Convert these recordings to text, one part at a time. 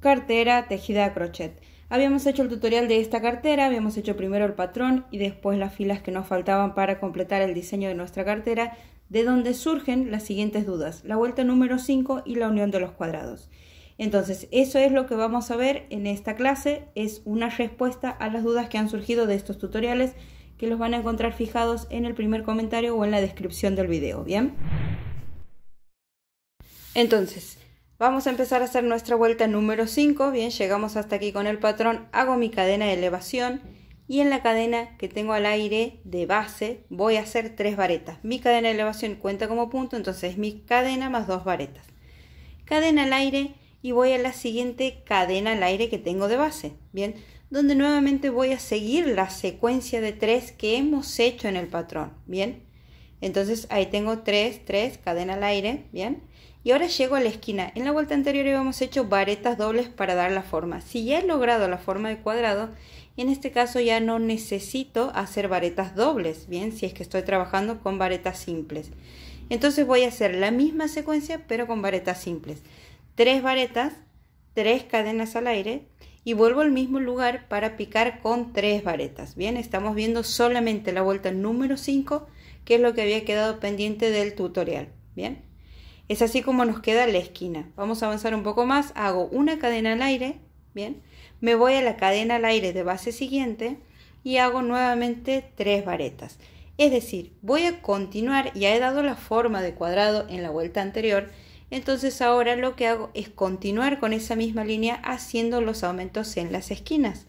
cartera tejida a crochet. Habíamos hecho el tutorial de esta cartera, habíamos hecho primero el patrón y después las filas que nos faltaban para completar el diseño de nuestra cartera, de donde surgen las siguientes dudas, la vuelta número 5 y la unión de los cuadrados. Entonces, eso es lo que vamos a ver en esta clase, es una respuesta a las dudas que han surgido de estos tutoriales que los van a encontrar fijados en el primer comentario o en la descripción del video, ¿bien? Entonces, Vamos a empezar a hacer nuestra vuelta número 5. Bien, llegamos hasta aquí con el patrón. Hago mi cadena de elevación y en la cadena que tengo al aire de base voy a hacer tres varetas. Mi cadena de elevación cuenta como punto, entonces mi cadena más dos varetas. Cadena al aire y voy a la siguiente cadena al aire que tengo de base. Bien, donde nuevamente voy a seguir la secuencia de tres que hemos hecho en el patrón. Bien, entonces ahí tengo tres, tres, cadena al aire. Bien. Y ahora llego a la esquina. En la vuelta anterior habíamos hecho varetas dobles para dar la forma. Si ya he logrado la forma de cuadrado, en este caso ya no necesito hacer varetas dobles, bien, si es que estoy trabajando con varetas simples. Entonces voy a hacer la misma secuencia pero con varetas simples. Tres varetas, tres cadenas al aire y vuelvo al mismo lugar para picar con tres varetas. Bien, estamos viendo solamente la vuelta número 5, que es lo que había quedado pendiente del tutorial. Bien. Es así como nos queda la esquina. Vamos a avanzar un poco más. Hago una cadena al aire, bien. Me voy a la cadena al aire de base siguiente y hago nuevamente tres varetas. Es decir, voy a continuar, ya he dado la forma de cuadrado en la vuelta anterior, entonces ahora lo que hago es continuar con esa misma línea haciendo los aumentos en las esquinas.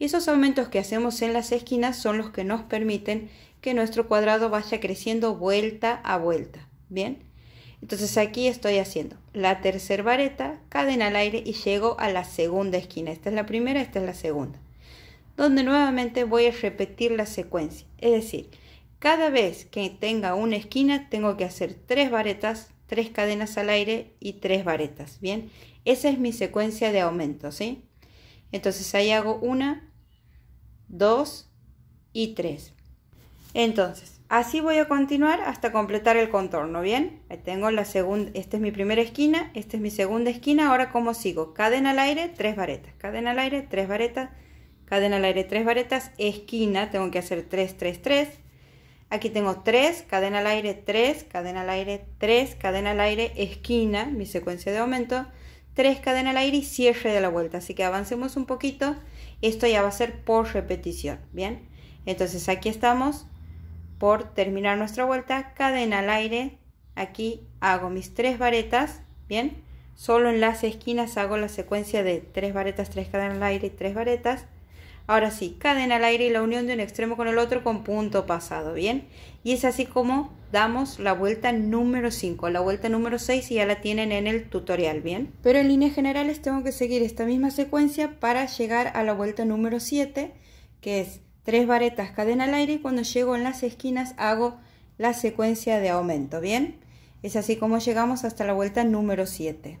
Esos aumentos que hacemos en las esquinas son los que nos permiten que nuestro cuadrado vaya creciendo vuelta a vuelta. Bien, entonces aquí estoy haciendo la tercera vareta, cadena al aire y llego a la segunda esquina. Esta es la primera, esta es la segunda. Donde nuevamente voy a repetir la secuencia. Es decir, cada vez que tenga una esquina tengo que hacer tres varetas, tres cadenas al aire y tres varetas. Bien, esa es mi secuencia de aumento, ¿sí? Entonces ahí hago una, dos y tres. Entonces, Así voy a continuar hasta completar el contorno, ¿bien? tengo la segunda, esta es mi primera esquina, esta es mi segunda esquina, ahora ¿cómo sigo? Cadena al aire, tres varetas, cadena al aire, tres varetas, cadena al aire, tres varetas, esquina, tengo que hacer 3, 3, 3. Aquí tengo tres, cadena al aire, 3, cadena al aire, 3, cadena al aire, esquina, mi secuencia de aumento, Tres cadena al aire y cierre de la vuelta. Así que avancemos un poquito, esto ya va a ser por repetición, ¿bien? Entonces aquí estamos, por terminar nuestra vuelta, cadena al aire, aquí hago mis tres varetas, bien, solo en las esquinas hago la secuencia de tres varetas, tres cadenas al aire, y tres varetas. Ahora sí, cadena al aire y la unión de un extremo con el otro con punto pasado, bien. Y es así como damos la vuelta número 5, la vuelta número 6 y ya la tienen en el tutorial, bien. Pero en líneas generales tengo que seguir esta misma secuencia para llegar a la vuelta número 7, que es tres varetas cadena al aire y cuando llego en las esquinas hago la secuencia de aumento, ¿bien? Es así como llegamos hasta la vuelta número 7.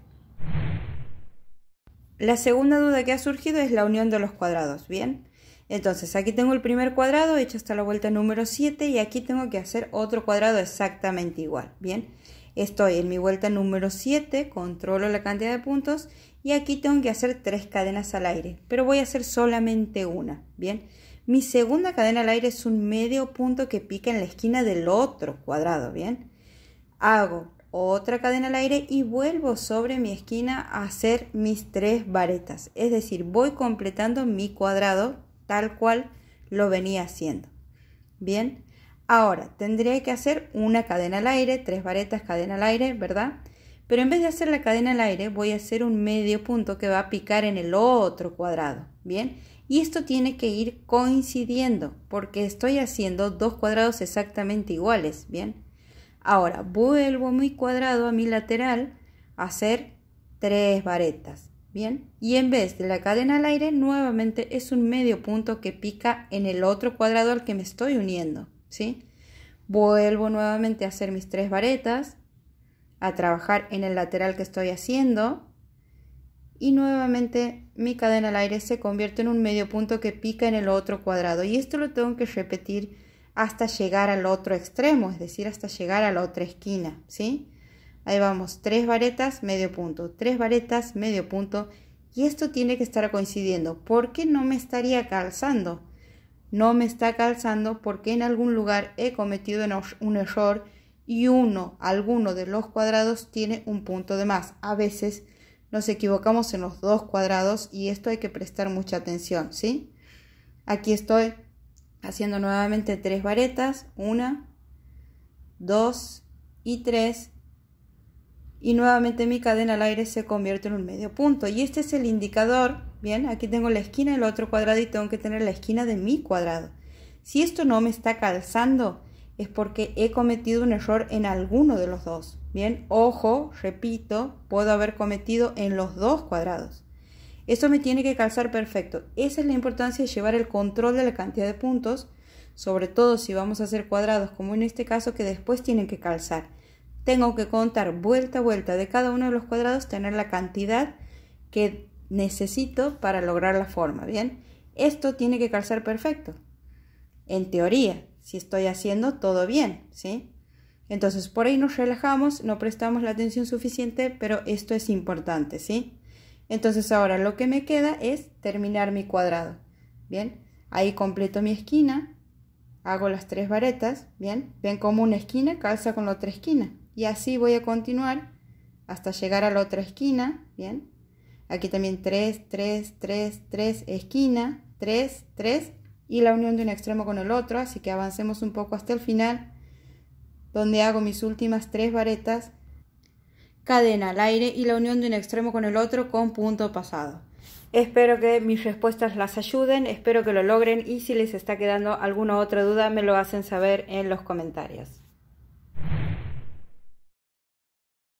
La segunda duda que ha surgido es la unión de los cuadrados, ¿bien? Entonces aquí tengo el primer cuadrado hecho hasta la vuelta número 7 y aquí tengo que hacer otro cuadrado exactamente igual, ¿bien? Estoy en mi vuelta número 7, controlo la cantidad de puntos y aquí tengo que hacer tres cadenas al aire, pero voy a hacer solamente una, ¿bien? Mi segunda cadena al aire es un medio punto que pica en la esquina del otro cuadrado, ¿bien? Hago otra cadena al aire y vuelvo sobre mi esquina a hacer mis tres varetas. Es decir, voy completando mi cuadrado tal cual lo venía haciendo. Bien, ahora tendría que hacer una cadena al aire, tres varetas, cadena al aire, ¿verdad? Pero en vez de hacer la cadena al aire, voy a hacer un medio punto que va a picar en el otro cuadrado. Bien, y esto tiene que ir coincidiendo porque estoy haciendo dos cuadrados exactamente iguales, ¿bien? Ahora vuelvo mi cuadrado a mi lateral a hacer tres varetas, ¿bien? Y en vez de la cadena al aire, nuevamente es un medio punto que pica en el otro cuadrado al que me estoy uniendo, ¿sí? Vuelvo nuevamente a hacer mis tres varetas, a trabajar en el lateral que estoy haciendo, y nuevamente mi cadena al aire se convierte en un medio punto que pica en el otro cuadrado y esto lo tengo que repetir hasta llegar al otro extremo, es decir, hasta llegar a la otra esquina, ¿sí? Ahí vamos, tres varetas, medio punto, tres varetas, medio punto y esto tiene que estar coincidiendo porque no me estaría calzando, no me está calzando porque en algún lugar he cometido un error y uno, alguno de los cuadrados tiene un punto de más, a veces nos equivocamos en los dos cuadrados y esto hay que prestar mucha atención, ¿sí? Aquí estoy haciendo nuevamente tres varetas, una, dos y tres. Y nuevamente mi cadena al aire se convierte en un medio punto. Y este es el indicador, bien, aquí tengo la esquina del otro cuadrado y tengo que tener la esquina de mi cuadrado. Si esto no me está calzando, es porque he cometido un error en alguno de los dos. Bien, ojo, repito, puedo haber cometido en los dos cuadrados. Eso me tiene que calzar perfecto. Esa es la importancia de llevar el control de la cantidad de puntos, sobre todo si vamos a hacer cuadrados como en este caso que después tienen que calzar. Tengo que contar vuelta a vuelta de cada uno de los cuadrados, tener la cantidad que necesito para lograr la forma. Bien, esto tiene que calzar perfecto. En teoría, si estoy haciendo todo bien, ¿sí? Entonces, por ahí nos relajamos, no prestamos la atención suficiente, pero esto es importante, ¿sí? Entonces, ahora lo que me queda es terminar mi cuadrado, ¿bien? Ahí completo mi esquina, hago las tres varetas, ¿bien? Ven como una esquina calza con la otra esquina. Y así voy a continuar hasta llegar a la otra esquina, ¿bien? Aquí también 3, 3, 3, 3, esquina, 3, 3, y la unión de un extremo con el otro, así que avancemos un poco hasta el final, donde hago mis últimas tres varetas, cadena al aire y la unión de un extremo con el otro con punto pasado. Espero que mis respuestas las ayuden, espero que lo logren y si les está quedando alguna otra duda me lo hacen saber en los comentarios.